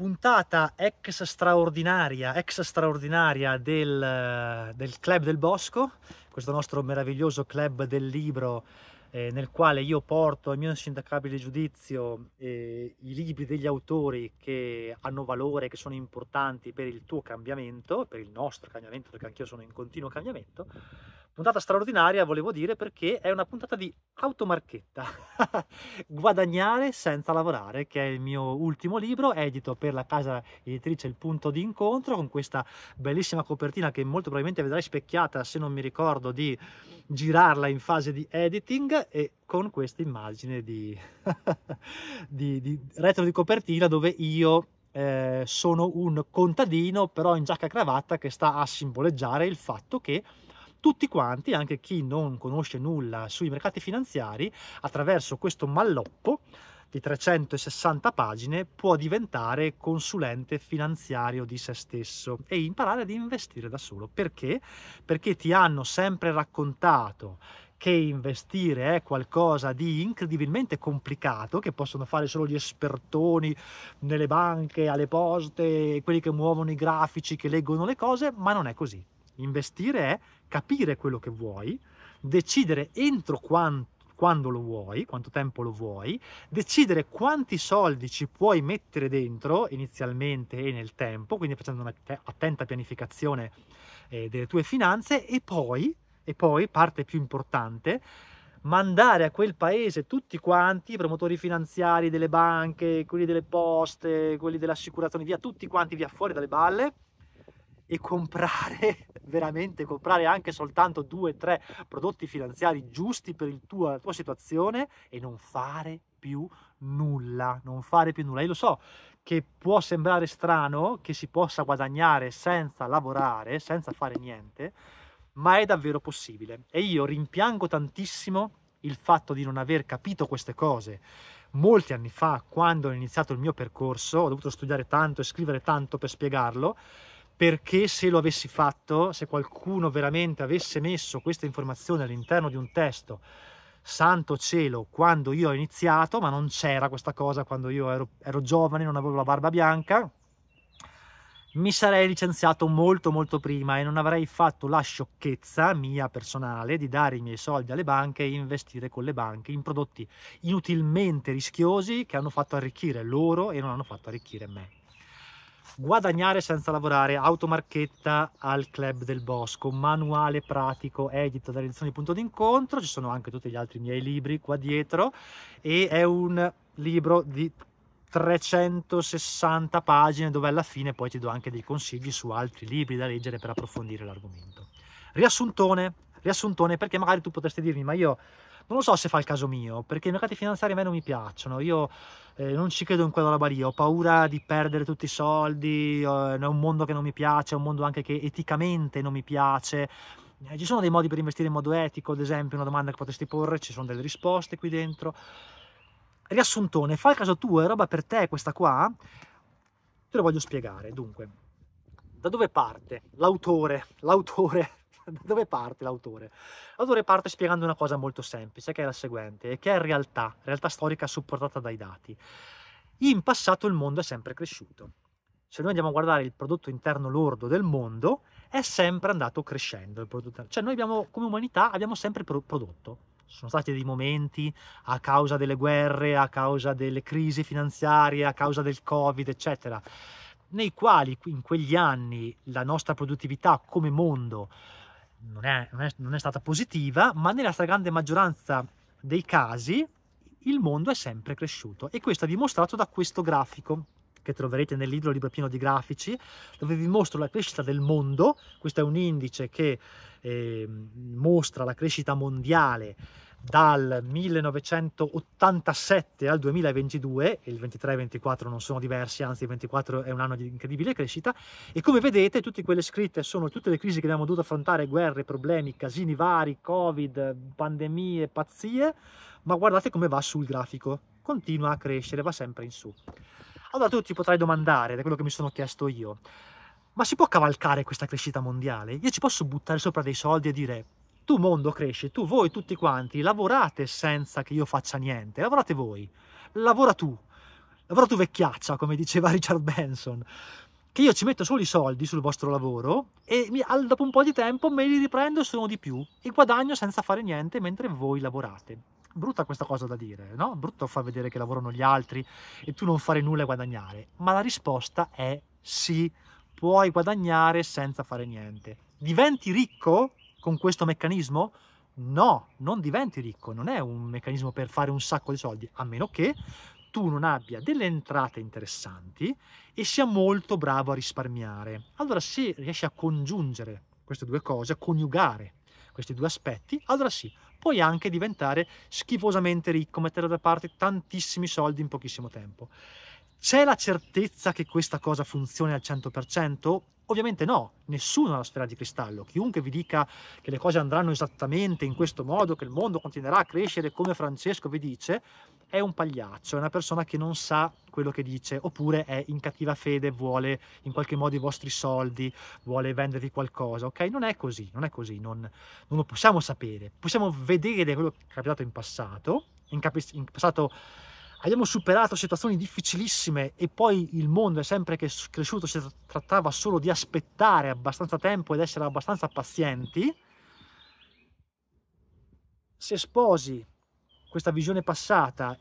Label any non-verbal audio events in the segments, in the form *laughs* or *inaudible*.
puntata ex straordinaria, ex straordinaria del, del, Club del Bosco, questo nostro meraviglioso club del libro eh, nel quale io porto al mio insindacabile giudizio eh, i libri degli autori che hanno valore, che sono importanti per il tuo cambiamento, per il nostro cambiamento, perché anch'io sono in continuo cambiamento. Puntata straordinaria, volevo dire, perché è una puntata di automarchetta. *laughs* Guadagnare senza lavorare, che è il mio ultimo libro, edito per la casa editrice Il Punto di Incontro, con questa bellissima copertina che molto probabilmente vedrai specchiata, se non mi ricordo, di girarla in fase di editing e con questa immagine di, *laughs* di, di retro di copertina dove io eh, sono un contadino però in giacca e cravatta che sta a simboleggiare il fatto che tutti quanti, anche chi non conosce nulla sui mercati finanziari, attraverso questo malloppo di 360 pagine può diventare consulente finanziario di se stesso e imparare ad investire da solo. Perché? Perché ti hanno sempre raccontato che investire è qualcosa di incredibilmente complicato, che possono fare solo gli espertoni nelle banche, alle poste, quelli che muovono i grafici, che leggono le cose, ma non è così. Investire è capire quello che vuoi, decidere entro quanto quando lo vuoi, quanto tempo lo vuoi, decidere quanti soldi ci puoi mettere dentro inizialmente e nel tempo, quindi facendo un'attenta pianificazione eh, delle tue finanze e poi, e poi, parte più importante, mandare a quel paese tutti quanti i promotori finanziari delle banche, quelli delle poste, quelli dell'assicurazione, via tutti quanti via fuori dalle balle e comprare, *laughs* veramente comprare anche soltanto due o tre prodotti finanziari giusti per tua, la tua situazione e non fare più nulla, non fare più nulla. Io lo so che può sembrare strano che si possa guadagnare senza lavorare, senza fare niente, ma è davvero possibile. E io rimpiango tantissimo il fatto di non aver capito queste cose molti anni fa, quando ho iniziato il mio percorso, ho dovuto studiare tanto e scrivere tanto per spiegarlo, perché se lo avessi fatto, se qualcuno veramente avesse messo questa informazione all'interno di un testo, santo cielo, quando io ho iniziato, ma non c'era questa cosa quando io ero, ero giovane, non avevo la barba bianca, mi sarei licenziato molto molto prima e non avrei fatto la sciocchezza mia personale di dare i miei soldi alle banche e investire con le banche in prodotti inutilmente rischiosi che hanno fatto arricchire loro e non hanno fatto arricchire me guadagnare senza lavorare, automarchetta al Club del Bosco, manuale pratico edito dalle Edizioni Punto d'Incontro, ci sono anche tutti gli altri miei libri qua dietro e è un libro di 360 pagine dove alla fine poi ti do anche dei consigli su altri libri da leggere per approfondire l'argomento. Riassuntone, riassuntone perché magari tu potresti dirmi ma io non lo so se fa il caso mio, perché i mercati finanziari a me non mi piacciono, io eh, non ci credo in quella roba lì, ho paura di perdere tutti i soldi, eh, è un mondo che non mi piace, è un mondo anche che eticamente non mi piace, eh, ci sono dei modi per investire in modo etico, ad esempio una domanda che potresti porre, ci sono delle risposte qui dentro. Riassuntone, fa il caso tuo, è roba per te questa qua? Te lo voglio spiegare, dunque. Da dove parte l'autore, l'autore *laughs* dove parte l'autore? L'autore parte spiegando una cosa molto semplice, che è la seguente, che è realtà, realtà storica supportata dai dati. In passato il mondo è sempre cresciuto. Se noi andiamo a guardare il prodotto interno lordo del mondo, è sempre andato crescendo. Cioè noi abbiamo, come umanità abbiamo sempre prodotto. Sono stati dei momenti a causa delle guerre, a causa delle crisi finanziarie, a causa del Covid, eccetera nei quali in quegli anni la nostra produttività come mondo non è, non, è, non è stata positiva, ma nella stragrande maggioranza dei casi il mondo è sempre cresciuto e questo è dimostrato da questo grafico che troverete nel libro libro pieno di grafici dove vi mostro la crescita del mondo questo è un indice che eh, mostra la crescita mondiale dal 1987 al 2022, e il 23 e il 24 non sono diversi, anzi il 24 è un anno di incredibile crescita, e come vedete tutte quelle scritte sono tutte le crisi che abbiamo dovuto affrontare, guerre, problemi, casini vari, covid, pandemie, pazzie, ma guardate come va sul grafico, continua a crescere, va sempre in su. Allora tu ti potrai domandare, da quello che mi sono chiesto io, ma si può cavalcare questa crescita mondiale? Io ci posso buttare sopra dei soldi e dire tu mondo cresci, tu, voi tutti quanti, lavorate senza che io faccia niente, lavorate voi, lavora tu, lavora tu vecchiaccia, come diceva *laughs* Richard Benson, che io ci metto solo i soldi sul vostro lavoro e mi, al, dopo un po' di tempo me li riprendo e sono di più e guadagno senza fare niente mentre voi lavorate. Brutta questa cosa da dire, no? Brutto far vedere che lavorano gli altri e tu non fare nulla e guadagnare, ma la risposta è sì, puoi guadagnare senza fare niente. Diventi ricco con questo meccanismo? No, non diventi ricco, non è un meccanismo per fare un sacco di soldi, a meno che tu non abbia delle entrate interessanti e sia molto bravo a risparmiare. Allora se riesci a congiungere queste due cose, a coniugare questi due aspetti, allora sì, puoi anche diventare schifosamente ricco, mettere da parte tantissimi soldi in pochissimo tempo. C'è la certezza che questa cosa funzioni al 100%? Ovviamente no, nessuno ha la sfera di cristallo. Chiunque vi dica che le cose andranno esattamente in questo modo, che il mondo continuerà a crescere come Francesco vi dice, è un pagliaccio, è una persona che non sa quello che dice, oppure è in cattiva fede, vuole in qualche modo i vostri soldi, vuole vendervi qualcosa, ok? Non è così, non è così, non, non lo possiamo sapere. Possiamo vedere quello che è capitato in passato, in, in passato abbiamo superato situazioni difficilissime e poi il mondo è sempre cresciuto, si trattava solo di aspettare abbastanza tempo ed essere abbastanza pazienti, se sposi questa visione passata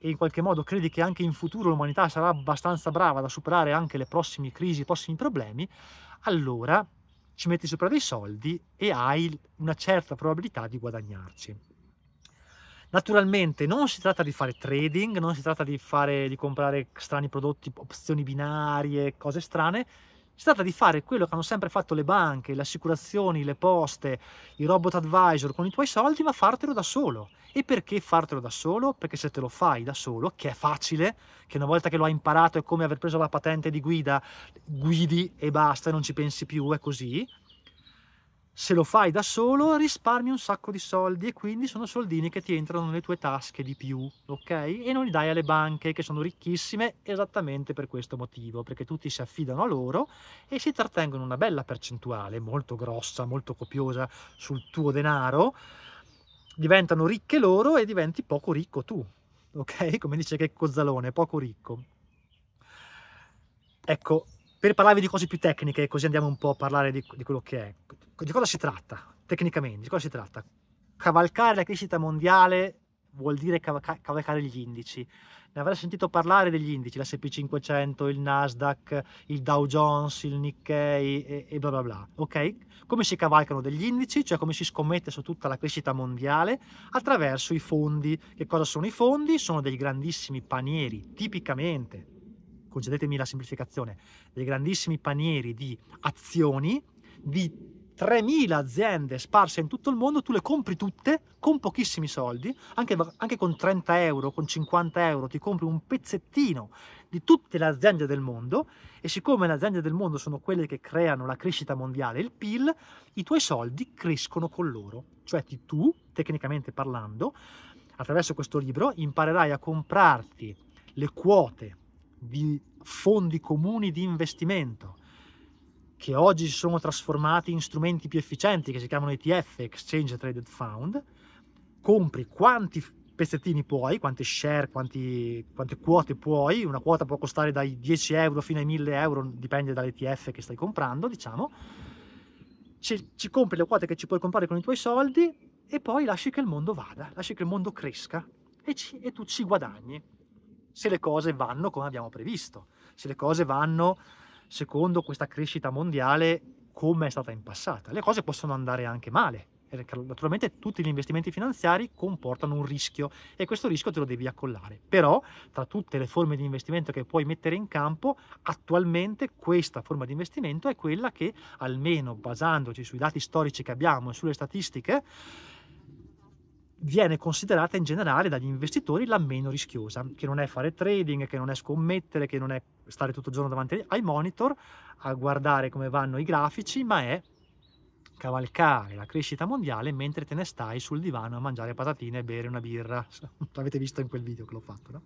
e in qualche modo credi che anche in futuro l'umanità sarà abbastanza brava da superare anche le prossime crisi, i prossimi problemi, allora ci metti sopra dei soldi e hai una certa probabilità di guadagnarci. Naturalmente non si tratta di fare trading, non si tratta di, fare, di comprare strani prodotti, opzioni binarie, cose strane, si tratta di fare quello che hanno sempre fatto le banche, le assicurazioni, le poste, i robot advisor con i tuoi soldi, ma fartelo da solo. E perché fartelo da solo? Perché se te lo fai da solo, che è facile, che una volta che lo hai imparato è come aver preso la patente di guida, guidi e basta, e non ci pensi più, è così se lo fai da solo risparmi un sacco di soldi e quindi sono soldini che ti entrano nelle tue tasche di più, ok? E non li dai alle banche che sono ricchissime esattamente per questo motivo, perché tutti si affidano a loro e si trattengono una bella percentuale, molto grossa, molto copiosa sul tuo denaro, diventano ricche loro e diventi poco ricco tu, ok? *laughs* Come dice che Cozzalone, poco ricco. Ecco, per parlarvi di cose più tecniche, così andiamo un po' a parlare di, di quello che è. Di cosa si tratta tecnicamente? Di cosa si tratta? Cavalcare la crescita mondiale vuol dire cavalcare gli indici. Ne avrei sentito parlare degli indici, l'SP 500, il Nasdaq, il Dow Jones, il Nikkei e, e, bla bla bla. Ok? Come si cavalcano degli indici, cioè come si scommette su tutta la crescita mondiale attraverso i fondi. Che cosa sono i fondi? Sono dei grandissimi panieri, tipicamente concedetemi la semplificazione, dei grandissimi panieri di azioni di 3.000 aziende sparse in tutto il mondo, tu le compri tutte con pochissimi soldi, anche, anche, con 30 euro, con 50 euro, ti compri un pezzettino di tutte le aziende del mondo e siccome le aziende del mondo sono quelle che creano la crescita mondiale, il PIL, i tuoi soldi crescono con loro. Cioè tu, tecnicamente parlando, attraverso questo libro imparerai a comprarti le quote di fondi comuni di investimento che oggi si sono trasformati in strumenti più efficienti che si chiamano ETF, Exchange Traded Fund, compri quanti pezzettini puoi, quante share, quanti, quante quote puoi, una quota può costare dai 10 euro fino ai 1000 euro, dipende dall'ETF che stai comprando, diciamo, ci, ci compri le quote che ci puoi comprare con i tuoi soldi e poi lasci che il mondo vada, lasci che il mondo cresca e, ci, e tu ci guadagni se le cose vanno come abbiamo previsto, se le cose vanno secondo questa crescita mondiale come è stata in passata. Le cose possono andare anche male, eh, naturalmente tutti gli investimenti finanziari comportano un rischio e questo rischio te lo devi accollare. Però tra tutte le forme di investimento che puoi mettere in campo, attualmente questa forma di investimento è quella che almeno basandoci sui dati storici che abbiamo e sulle statistiche viene considerata in generale dagli investitori la meno rischiosa, che non è fare trading, che non è scommettere, che non è stare tutto il giorno davanti ai monitor a guardare come vanno i grafici, ma è cavalcare la crescita mondiale mentre te ne stai sul divano a mangiare patatine e bere una birra. *laughs* L'avete visto in quel video che l'ho fatto, no?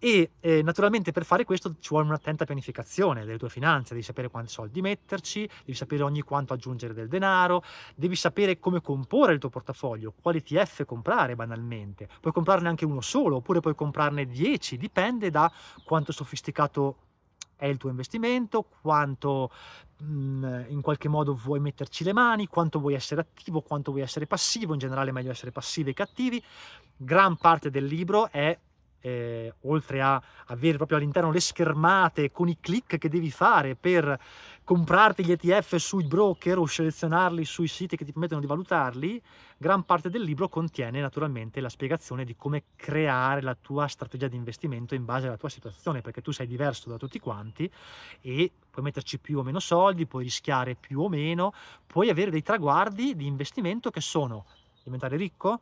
e eh, naturalmente per fare questo ci vuole un'attenta pianificazione delle tue finanze, devi sapere quanti soldi metterci, devi sapere ogni quanto aggiungere del denaro, devi sapere come comporre il tuo portafoglio, quali ETF comprare banalmente, puoi comprarne anche uno solo oppure puoi comprarne 10, dipende da quanto sofisticato è il tuo investimento, quanto mm, in qualche modo vuoi metterci le mani, quanto vuoi essere attivo, quanto vuoi essere passivo, in generale è meglio essere passivi che attivi. Gran parte del libro è eh, oltre a avere proprio all'interno le schermate con i click che devi fare per comprarti gli ETF sui broker o selezionarli sui siti che ti permettono di valutarli, gran parte del libro contiene naturalmente la spiegazione di come creare la tua strategia di investimento in base alla tua situazione, perché tu sei diverso da tutti quanti e puoi metterci più o meno soldi, puoi rischiare più o meno, puoi avere dei traguardi di investimento che sono diventare ricco,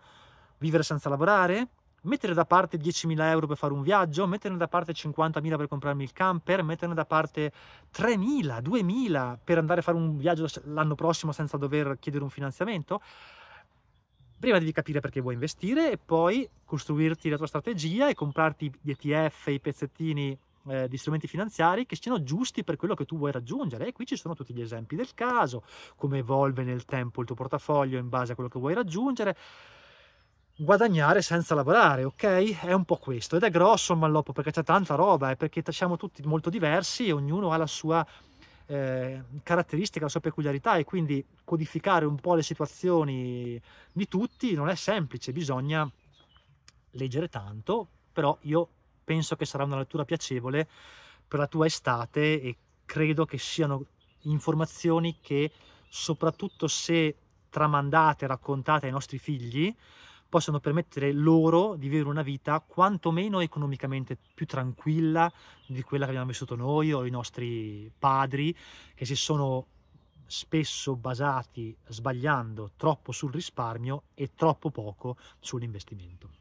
vivere senza lavorare, mettere da parte 10.000 euro per fare un viaggio, metterne da parte 50.000 per comprarmi il camper, metterne da parte 3.000, 2.000 per andare a fare un viaggio l'anno prossimo senza dover chiedere un finanziamento? Prima devi capire perché vuoi investire e poi costruirti la tua strategia e comprarti gli ETF, i pezzettini eh, di strumenti finanziari che siano giusti per quello che tu vuoi raggiungere. E qui ci sono tutti gli esempi del caso, come evolve nel tempo il tuo portafoglio in base a quello che vuoi raggiungere guadagnare senza lavorare, ok? È un po' questo ed è grosso il malloppo perché c'è tanta roba e perché siamo tutti molto diversi e ognuno ha la sua eh, caratteristica, la sua peculiarità e quindi codificare un po' le situazioni di tutti non è semplice, bisogna leggere tanto, però io penso che sarà una lettura piacevole per la tua estate e credo che siano informazioni che soprattutto se tramandate, raccontate ai nostri figli, possono permettere loro di vivere una vita quantomeno economicamente più tranquilla di quella che abbiamo vissuto noi o i nostri padri che si sono spesso basati sbagliando troppo sul risparmio e troppo poco sull'investimento.